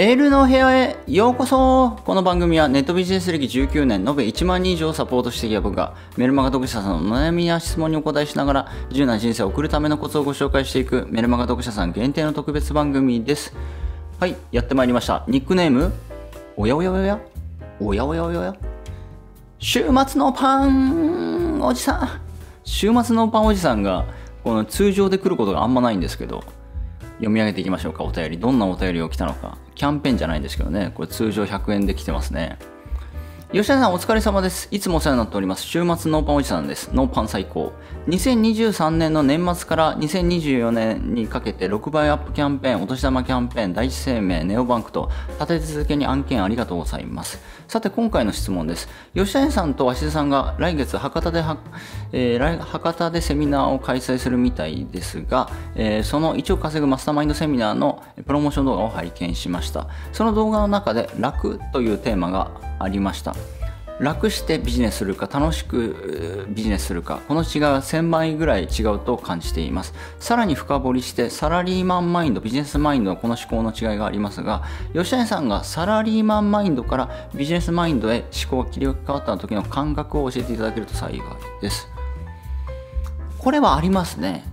エールの部屋へようこそこの番組はネットビジネス歴19年延べ1万人以上サポートしてきた僕がメルマガ読者さんの悩みや質問にお答えしながら自由な人生を送るためのコツをご紹介していくメルマガ読者さん限定の特別番組ですはいやってまいりましたニックネームおやおやおやおやおやおやおや週末のパンおじさん週末のパンおじさんがこの通常で来ることがあんまないんですけど読み上げていきましょうかお便りどんなお便りを来たのかキャンペーンじゃないんですけどねこれ通常100円で来てますね吉田さんお疲れ様です。いつもお世話になっております。週末ノーパンおじさんです。ノーパン最高。2023年の年末から2024年にかけて6倍アップキャンペーン、お年玉キャンペーン、第一生命、ネオバンクと立て続けに案件ありがとうございます。さて今回の質問です。吉田さんと鷲田さんが来月博多で、えー、博多でセミナーを開催するみたいですが、えー、その1億稼ぐマスターマインドセミナーのプロモーション動画を拝見しました。その動画の中で楽というテーマがありました。楽してビジネスするか楽しくビジネスするかこの違いは1000倍ぐらい違うと感じていますさらに深掘りしてサラリーマンマインドビジネスマインドのこの思考の違いがありますが吉谷さんがサラリーマンマインドからビジネスマインドへ思考が切り替わった時の感覚を教えていただけると幸いですこれはありますね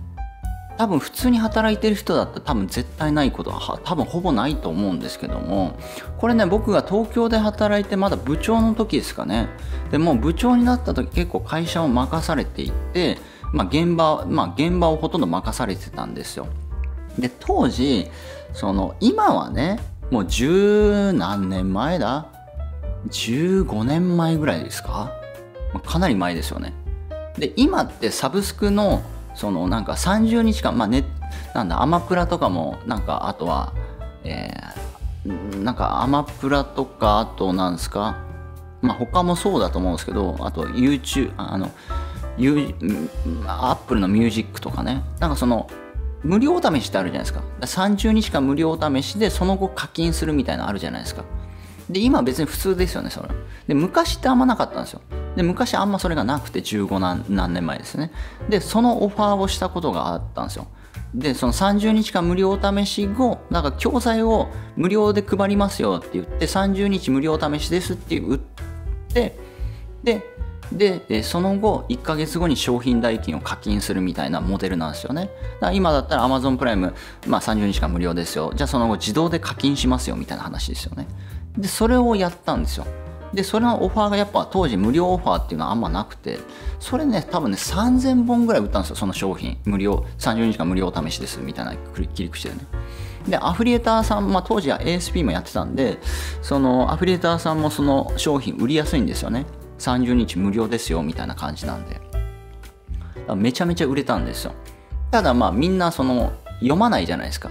多分普通に働いてる人だったら多分絶対ないことは多分ほぼないと思うんですけどもこれね僕が東京で働いてまだ部長の時ですかねでも部長になった時結構会社を任されていて、まあ、現場、まあ、現場をほとんど任されてたんですよで当時その今はねもう十何年前だ15年前ぐらいですかかなり前ですよねで今ってサブスクのそのなんか30日間、まあね、なんだアマプラとかもなんかあとは、えー、なんかアマプラとかあとなんですか、まあ、他もそうだと思うんですけどあと YouTube あの U アップルのミュージックとかねなんかその無料試しってあるじゃないですか30日間無料試しでその後課金するみたいなのあるじゃないですかで今別に普通ですよねそれで昔ってあんまなかったんですよで昔あんまそれがなくて15何何年前ですねでそのオファーをしたことがあったんですよでその30日間無料お試し後なんか教材を無料で配りますよって言って30日無料お試しですって言ってででその後1ヶ月後に商品代金を課金するみたいなモデルなんですよねだから今だったら Amazon プライム、まあ、30日間無料ですよじゃあその後自動で課金しますよみたいな話ですよねでそれをやったんですよでそれのオファーがやっぱ当時無料オファーっていうのはあんまなくてそれね多分ね3000本ぐらい売ったんですよその商品無料30日間無料試しですみたいな切り口でねでアフリエーターさん、まあ、当時は ASP もやってたんでそのアフリエーターさんもその商品売りやすいんですよね30日無料ですよみたいな感じなんでめちゃめちゃ売れたんですよただまあみんなその読まないじゃないですか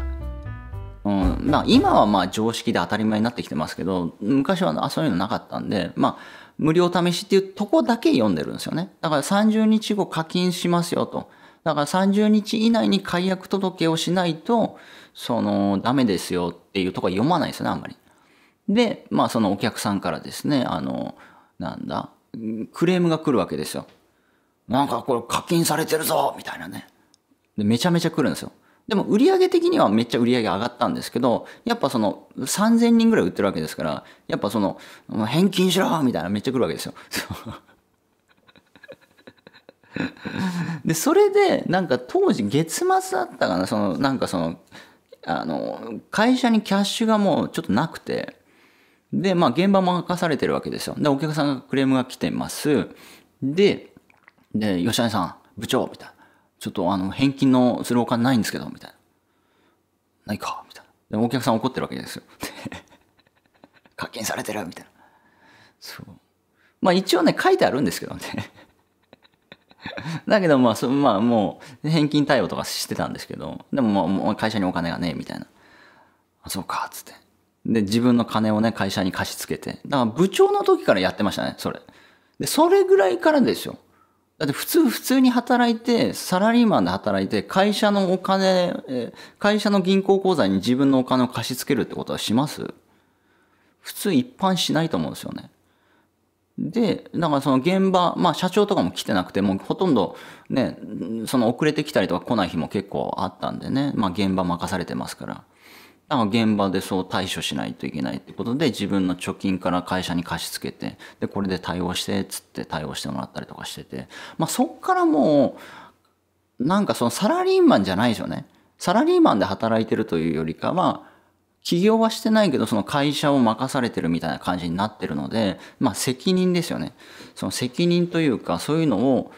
うん、まあ今はまあ常識で当たり前になってきてますけど、昔はそういうのなかったんで、まあ無料試しっていうとこだけ読んでるんですよね。だから30日後課金しますよと。だから30日以内に解約届をしないと、そのダメですよっていうとこは読まないですよね、あんまり。で、まあそのお客さんからですね、あの、なんだ、クレームが来るわけですよ。なんかこれ課金されてるぞみたいなね。で、めちゃめちゃ来るんですよ。でも売上的にはめっちゃ売上上がったんですけど、やっぱその3000人ぐらい売ってるわけですから、やっぱその、返金しろみたいなめっちゃ来るわけですよ。で、それで、なんか当時月末だったかな、その、なんかその、あの、会社にキャッシュがもうちょっとなくて、で、まあ現場も任されてるわけですよ。で、お客さんがクレームが来てます。で、で、吉谷さん、部長、みたいな。ちょっとあの、返金のするお金ないんですけど、みたいな。ないか、みたいな。でもお客さん怒ってるわけですよ。課金されてるみたいな。そう。まあ一応ね、書いてあるんですけどね。だけどまあそ、まあもう、返金対応とかしてたんですけど、でもまあ、会社にお金がねえ、みたいな。あ、そうか、つって。で、自分の金をね、会社に貸し付けて。だから部長の時からやってましたね、それ。で、それぐらいからですよ。だって普通、普通に働いて、サラリーマンで働いて、会社のお金、会社の銀行口座に自分のお金を貸し付けるってことはします普通一般しないと思うんですよね。で、だからその現場、まあ社長とかも来てなくて、もうほとんどね、その遅れてきたりとか来ない日も結構あったんでね、まあ現場任されてますから。なんか現場でそう対処しないといけないってことで自分の貯金から会社に貸し付けてでこれで対応してっつって対応してもらったりとかしててまあそっからもうなんかそのサラリーマンじゃないですよねサラリーマンで働いてるというよりかは起業はしてないけどその会社を任されてるみたいな感じになってるのでまあ責任ですよねその責任というかそういうのを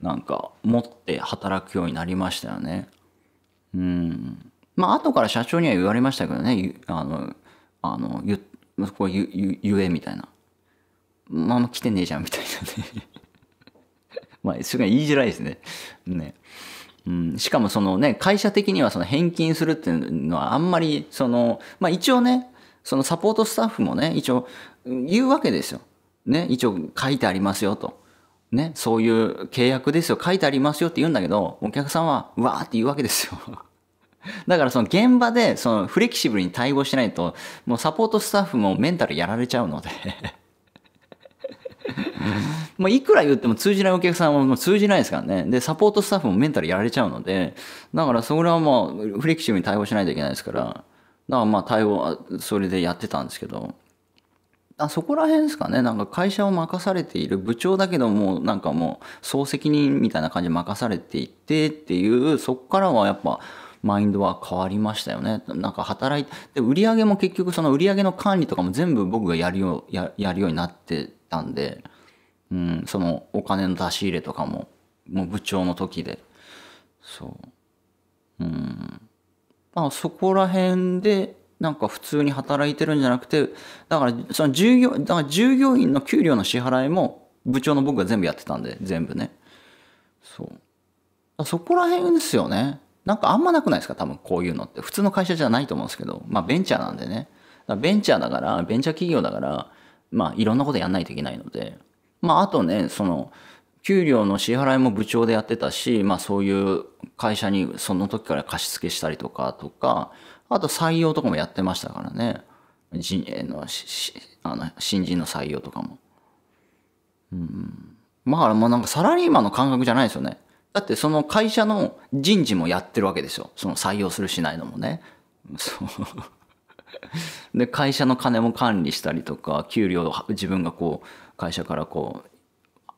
なんか持って働くようになりましたよねうんまあ後から社長には言われましたけどねあのあのゆこうゆゆゆえみたいなまあま来てねえじゃんみたいなね まあそれが言いづらいですねねうん、しかもそのね会社的にはその返金するっていうのはあんまりそのまあ一応ねそのサポートスタッフもね一応言うわけですよ。ね一応書いてありますよと。ねそういう契約ですよ書いてありますよって言うんだけどお客さんはうわーって言うわけですよ。だからその現場でそのフレキシブルに対応しないと、もうサポートスタッフもメンタルやられちゃうのでもう いくら言っても通じないお客さんはもう通じないですからね。で、サポートスタッフもメンタルやられちゃうので、だからそれはもうフレキシブルに対応しないといけないですから、だからまあ対応、それでやってたんですけど、あそこら辺ですかね、なんか会社を任されている部長だけども、なんかもう総責任みたいな感じで任されていてっていう、そこからはやっぱ、マインドは変わりましたよね。なんか働いて、売り上げも結局その売り上げの管理とかも全部僕がやるよう、ややるようになってたんで、うん、そのお金の出し入れとかも、もう部長の時で。そう。うん。まあそこら辺で、なんか普通に働いてるんじゃなくて、だからその従業、だから従業員の給料の支払いも部長の僕が全部やってたんで、全部ね。そう。そこら辺ですよね。なんかあんまなくないですか多分こういうのって。普通の会社じゃないと思うんですけど、まあベンチャーなんでね。ベンチャーだから、ベンチャー企業だから、まあいろんなことやんないといけないので。まああとね、その、給料の支払いも部長でやってたし、まあそういう会社にその時から貸し付けしたりとかとか、あと採用とかもやってましたからね。人のあの新人の採用とかも。うん。まあ、もうなんかサラリーマンの感覚じゃないですよね。だってその会社の人事もやってるわけですよ。その採用するしないのもね。そう。で、会社の金も管理したりとか、給料を自分がこう、会社からこう、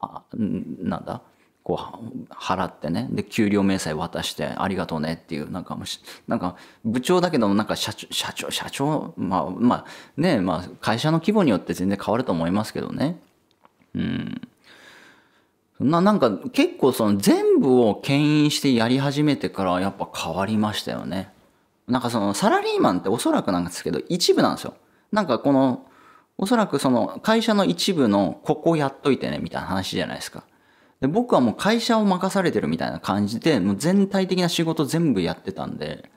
あなんだこう払ってねで給料明細渡してありがとうねっていうなんかもしなんか部長だけどなんか社長社長社長まあまあねまあ会社の規模によって全然変わると思いますけどねうんななんか結構その全部を牽引してやり始めてからやっぱ変わりましたよね。なんかそのサラリーマンっておそらくなんですけど一部なんですよ。なんかこのおそらくその会社の一部のここやっといてねみたいな話じゃないですか。で僕はもう会社を任されてるみたいな感じでもう全体的な仕事全部やってたんで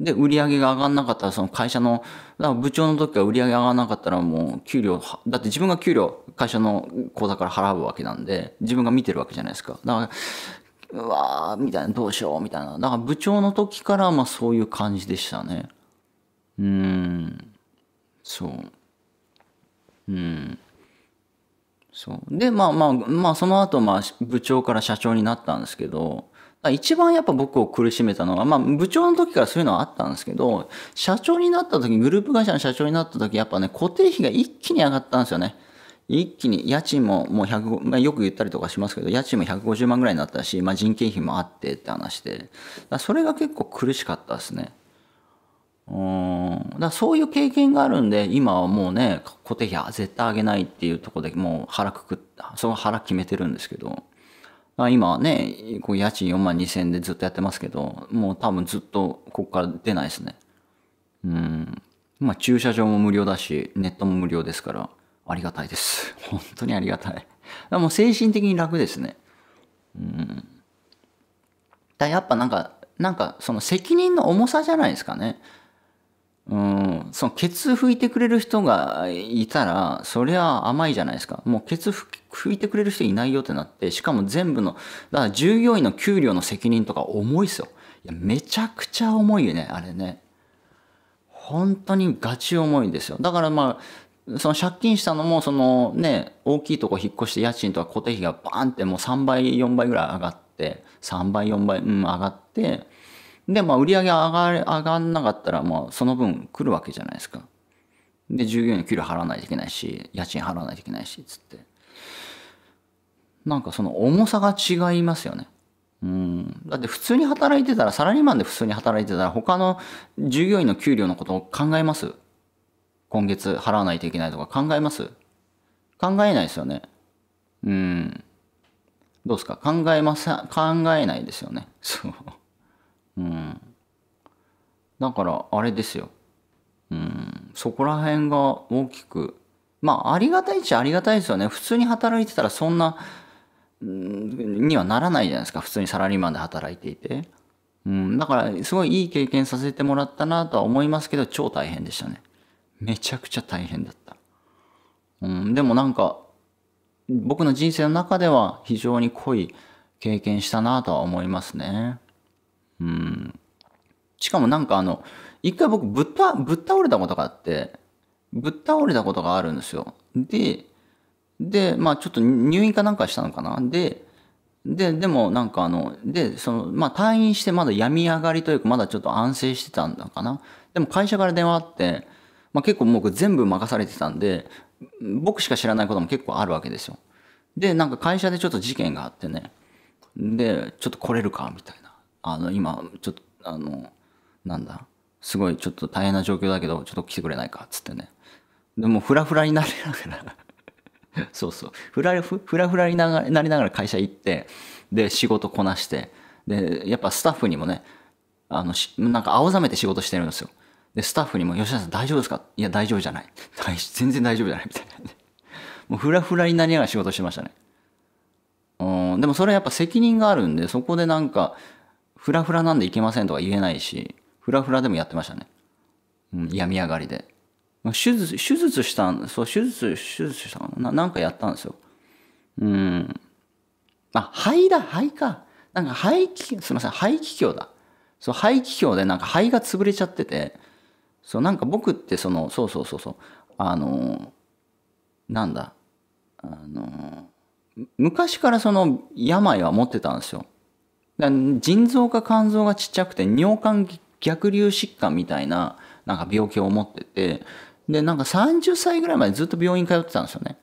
で、売り上げが上がんなかったら、その会社の、だから部長の時は売り上げ上がんなかったらもう給料、だって自分が給料、会社の口座から払うわけなんで、自分が見てるわけじゃないですか。だから、うわー、みたいな、どうしよう、みたいな。だから部長の時から、まあそういう感じでしたね。うーん。そう。うん。そう。で、まあまあ、まあその後、まあ部長から社長になったんですけど、一番やっぱ僕を苦しめたのは、まあ部長の時からそういうのはあったんですけど、社長になった時、グループ会社の社長になった時、やっぱね、固定費が一気に上がったんですよね。一気に家賃ももう100、まあ、よく言ったりとかしますけど、家賃も150万ぐらいになったし、まあ人件費もあってって話で、それが結構苦しかったですね。うん。だそういう経験があるんで、今はもうね、固定費は絶対上げないっていうところでもう腹くくった、その腹決めてるんですけど。今ね、こう家賃4万2000円でずっとやってますけど、もう多分ずっとここから出ないですね。うん。まあ駐車場も無料だし、ネットも無料ですから、ありがたいです。本当にありがたい。もう精神的に楽ですね。うん。だやっぱなんか、なんかその責任の重さじゃないですかね。うん、そのケツ拭いてくれる人がいたら、そりゃ甘いじゃないですか。もうケツ拭いてくれる人いないよってなって、しかも全部の、だから従業員の給料の責任とか重いっすよ。いや、めちゃくちゃ重いよね、あれね。本当にガチ重いんですよ。だからまあ、その借金したのも、そのね、大きいとこ引っ越して家賃とか固定費がバーンってもう3倍、4倍ぐらい上がって、3倍、4倍、うん、上がって、で、まあ、売り上げ上が上がんなかったら、まあ、その分来るわけじゃないですか。で、従業員の給料払わないといけないし、家賃払わないといけないし、つって。なんかその重さが違いますよね。うん。だって普通に働いてたら、サラリーマンで普通に働いてたら、他の従業員の給料のことを考えます今月払わないといけないとか考えます考えないですよね。うん。どうですか考えます考えないですよね。そう。うんだからあれですようんそこら辺が大きくまあありがたいっちゃありがたいですよね普通に働いてたらそんなにはならないじゃないですか普通にサラリーマンで働いていて、うん、だからすごいいい経験させてもらったなとは思いますけど超大変でしたねめちゃくちゃ大変だった、うん、でもなんか僕の人生の中では非常に濃い経験したなとは思いますねうん。しかもなんかあの、一回僕ぶっぶっ倒れたことがあって、ぶっ倒れたことがあるんですよ。で、で、まあちょっと入院かなんかしたのかな。で、で、でもなんかあの、で、その、まあ退院してまだ病み上がりというか、まだちょっと安静してたんだかな。でも会社から電話あって、まあ結構僕全部任されてたんで、僕しか知らないことも結構あるわけですよ。で、なんか会社でちょっと事件があってね。で、ちょっと来れるかみたいな。あの今ちょっとあのなんだすごいちょっと大変な状況だけどちょっと来てくれないかっつってねでもフラフラになりながら そうそうフラフフラフラになりながら会社行ってで仕事こなしてでやっぱスタッフにもねあのしなんか青ざめて仕事してるんですよでスタッフにも「吉田さん大丈夫ですか?」「いや大丈夫じゃない」「全然大丈夫じゃない」みたいな もうフラフラになりながら仕事してましたねうんでもそれはやっぱ責任があるんでそこでなんかフラフラなんでいけませんとは言えないし、フラフラでもやってましたね。うん、病み上がりで。手術、手術したん、そう、手術、手術したかななんかやったんですよ。うん。あ、肺だ、肺か。なんか肺気、すいません、肺気胸だ。そう、肺気胸でなんか肺が潰れちゃってて、そう、なんか僕ってその、そうそうそうそう、あの、なんだ、あの、昔からその病は持ってたんですよ。腎臓か肝臓がちっちゃくて尿管逆流疾患みたいななんか病気を持っててでなんか30歳ぐらいまでずっと病院通ってたんですよね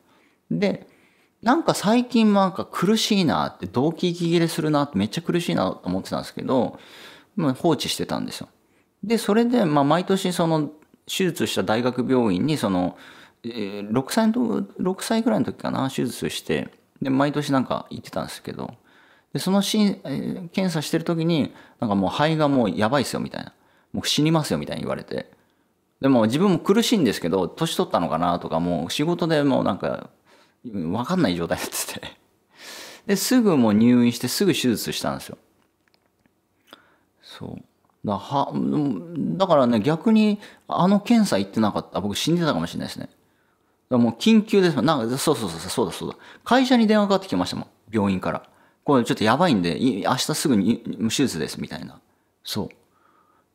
でなんか最近なんか苦しいなって動機息切れするなってめっちゃ苦しいなと思ってたんですけど、まあ、放置してたんですよでそれでまあ毎年その手術した大学病院にその、え6歳の6歳ぐらいの時かな手術してで毎年なんか行ってたんですけどでそのし検査してる時になんかもう肺がもうやばいっすよみたいなもう死にますよみたいに言われてでも自分も苦しいんですけど年取ったのかなとかもう仕事でもうなんか分かんない状態なってて ですぐもう入院してすぐ手術したんですよそうだはだからね逆にあの検査行ってなかった僕死んでたかもしれないですねもう緊急ですなんかそうそうそうそうだそうだ会社に電話かかってきましたもん病院からこれちょっとやばいんで、明日すぐに手術ですみたいな。そ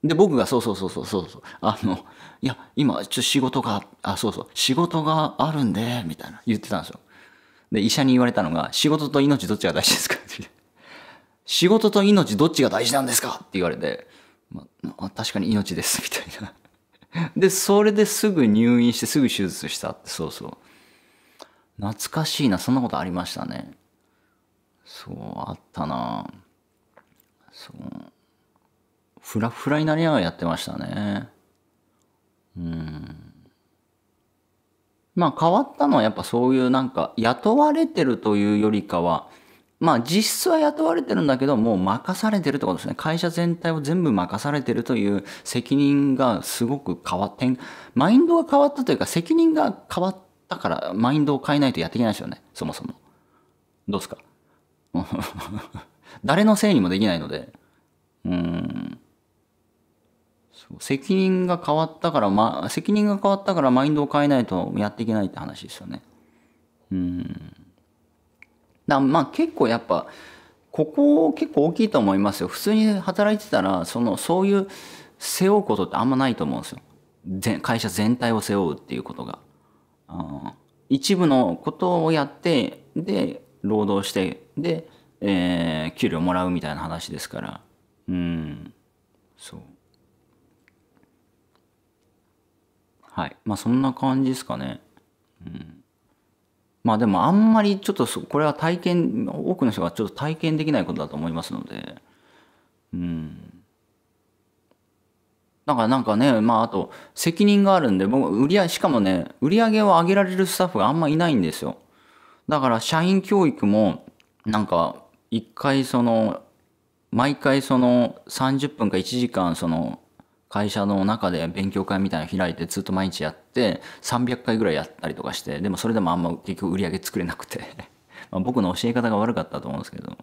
う。で、僕がそうそうそうそうそうそう。あの、いや、今、ちょっと仕事が、あ、そうそう、仕事があるんで、みたいな言ってたんですよ。で、医者に言われたのが、仕事と命どっちが大事ですかって。仕事と命どっちが大事なんですかって言われて、ま確かに命です、みたいな。で、それですぐ入院してすぐ手術したって、そうそう。懐かしいな、そんなことありましたね。そうあったなそうフラフラになりながらやってましたねうんまあ変わったのはやっぱそういうなんか雇われてるというよりかはまあ実質は雇われてるんだけどもう任されてるってことですね会社全体を全部任されてるという責任がすごく変わってマインドが変わったというか責任が変わったからマインドを変えないとやっていけないですよねそもそもどうですか 誰のせいにもできないので、うん。責任が変わったから、まあ、責任が変わったからマインドを変えないとやっていけないって話ですよね。うん。だまあ結構やっぱ、ここ結構大きいと思いますよ。普通に働いてたら、その、そういう背負うことってあんまないと思うんですよ。全会社全体を背負うっていうことが。一部のことをやって、で、労働してで、えー、給料もらうみたいな話ですからうんそうはいまあそんな感じですかねうんまあでもあんまりちょっとこれは体験多くの人がちょっと体験できないことだと思いますのでうんだからなんかねまああと責任があるんで僕売り上げしかもね売り上げを上げられるスタッフがあんまいないんですよだから社員教育もなんか一回その毎回その30分か1時間その会社の中で勉強会みたいなの開いてずっと毎日やって300回ぐらいやったりとかしてでもそれでもあんま結局売り上げ作れなくて ま僕の教え方が悪かったと思うんですけど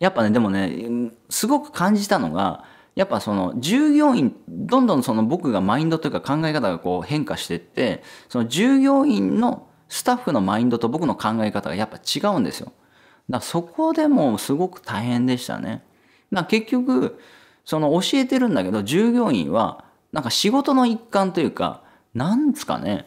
やっぱねでもねすごく感じたのがやっぱその従業員どんどんその僕がマインドというか考え方がこう変化してってその従業員のスタッフのマインドと僕の考え方がやっぱ違うんですよ。だからそこでもすごく大変でしたね。だから結局、その教えてるんだけど、従業員は、なんか仕事の一環というか、なんですかね、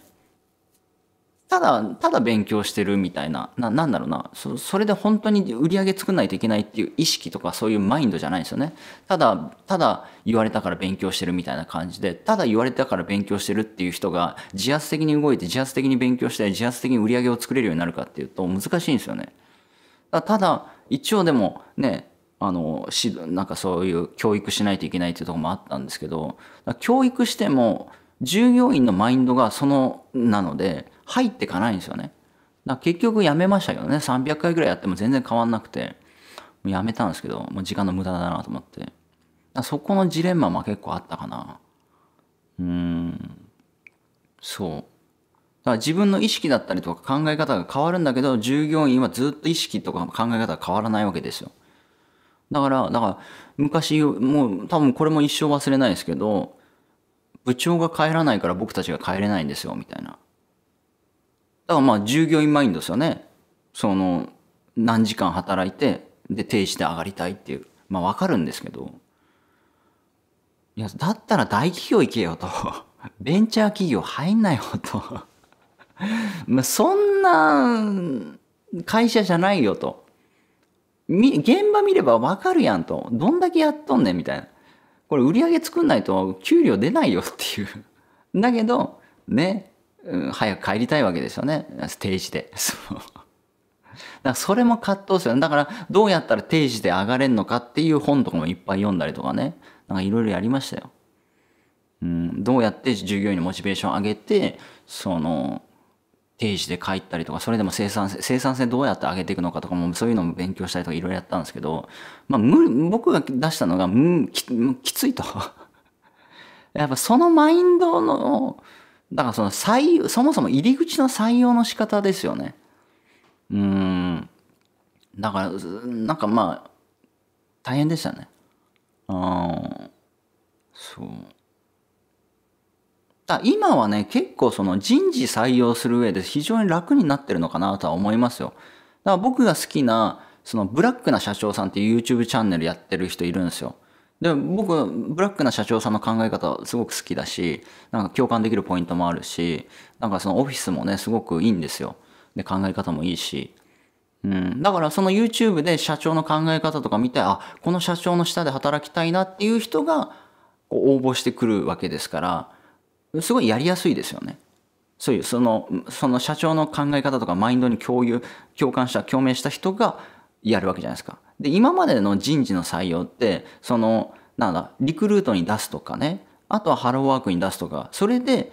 ただ、ただ勉強してるみたいな、な、なんだろうな、そそれで本当に売り上げ作んないといけないっていう意識とかそういうマインドじゃないんですよね。ただ、ただ言われたから勉強してるみたいな感じで、ただ言われたから勉強してるっていう人が自発的に動いて自発的に勉強して自発的に売り上げを作れるようになるかっていうと難しいんですよね。だただ、一応でもね、あのなんかそういう教育しないといけないっていうとこもあったんですけど教育しても従業員のマインドがそのなので入ってかないんですよね。だ結局やめましたけどね、300回ぐらいやっても全然変わんなくて、もうやめたんですけど、もう時間の無駄だなと思って。そこのジレンマも結構あったかな。うーん。そう。だから自分の意識だったりとか考え方が変わるんだけど、従業員はずっと意識とか考え方が変わらないわけですよ。だから、だから、昔、もう多分これも一生忘れないですけど、部長が帰らないから僕たちが帰れないんですよ、みたいな。だからまあ従業員マインドですよね。その何時間働いてで停止で上がりたいっていうまあわかるんですけどいやだったら大企業行けよと ベンチャー企業入んなよと まあそんな会社じゃないよと現場見ればわかるやんとどんだけやっとんねんみたいなこれ売り上げ作んないと給料出ないよっていうだけどねうん、早く帰りたいわけですよね定時で。そうだ からそれも葛藤ですよね。だからどうやったら定時で上がれんのかっていう本とかもいっぱい読んだりとかね。なんかいろいろやりましたよ。うん、どうやって従業員のモチベーション上げて、その、定時で帰ったりとか、それでも生産性、生産性どうやって上げていくのかとかも、そういうのも勉強したりとかいろいろやったんですけど、まあ、無僕が出したのが、うん、ききついと。やっぱそのマインドの、だからその採用、そもそも入り口の採用の仕方ですよね。うん。だから、なんかまあ、大変でしたね。うん。そう。だ今はね、結構その人事採用する上で非常に楽になってるのかなとは思いますよ。だから僕が好きな、そのブラックな社長さんっていう YouTube チャンネルやってる人いるんですよ。でも僕ブラックな社長さんの考え方すごく好きだしなんか共感できるポイントもあるしなんかそのオフィスもねすごくいいんですよで考え方もいいし、うん、だからその YouTube で社長の考え方とか見てあこの社長の下で働きたいなっていう人が応募してくるわけですからすごいやりやすいですよね。そういうそのその社長の考え方とかマインドに共有共感した共鳴した人がやるわけじゃないですか。で今までの人事の採用ってそのなんだリクルートに出すとかねあとはハローワークに出すとかそれで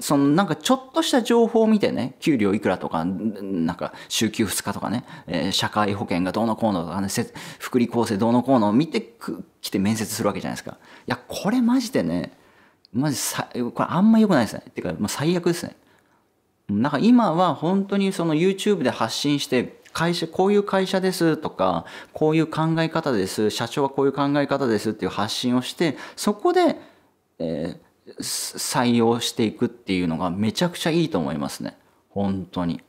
そのなんかちょっとした情報を見てね、給料いくらとか、なんか週休2日とかね、えー、社会保険がどうのこうのとかね、福利厚生どうのこうのを見てきて面接するわけじゃないですか。いや、これマジでね、マジさ、これあんま良くないですね。っていうか、もう最悪ですね。なんか今は本当にその YouTube で発信して、会社、こういう会社ですとか、こういう考え方です、社長はこういう考え方ですっていう発信をして、そこで、えー、採用していくっていうのがめちゃくちゃいいと思いますね。本当に。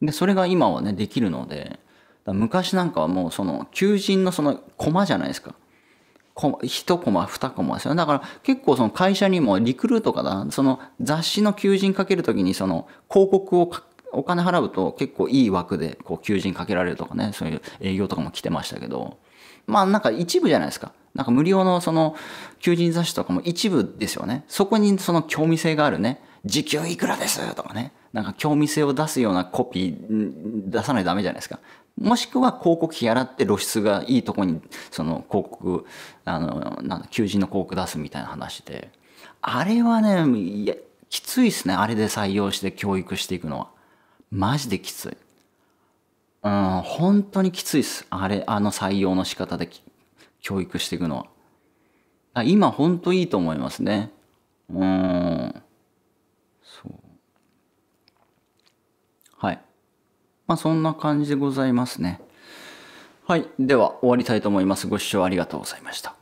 で、それが今はね、できるので、昔なんかはもうその求人のそのコマじゃないですか。1コマ2コマですよね。だから結構その会社にもリクルートかな、その雑誌の求人かけるときにその広告をお金払うと結構いい枠でこう求人かけられるとかねそういう営業とかも来てましたけどまあなんか一部じゃないですかなんか無料のその求人雑誌とかも一部ですよねそこにその興味性があるね時給いくらですとかねなんか興味性を出すようなコピー出さないとダメじゃないですかもしくは広告費払って露出がいいとこにその広告あのなんだ求人の広告出すみたいな話であれはねいやきついっすねあれで採用して教育していくのは。マジできつい。うん、本当にきついっす。あれ、あの採用の仕方で教育していくのは。あ今、本当いいと思いますね。うん。そう。はい。まあ、そんな感じでございますね。はい。では、終わりたいと思います。ご視聴ありがとうございました。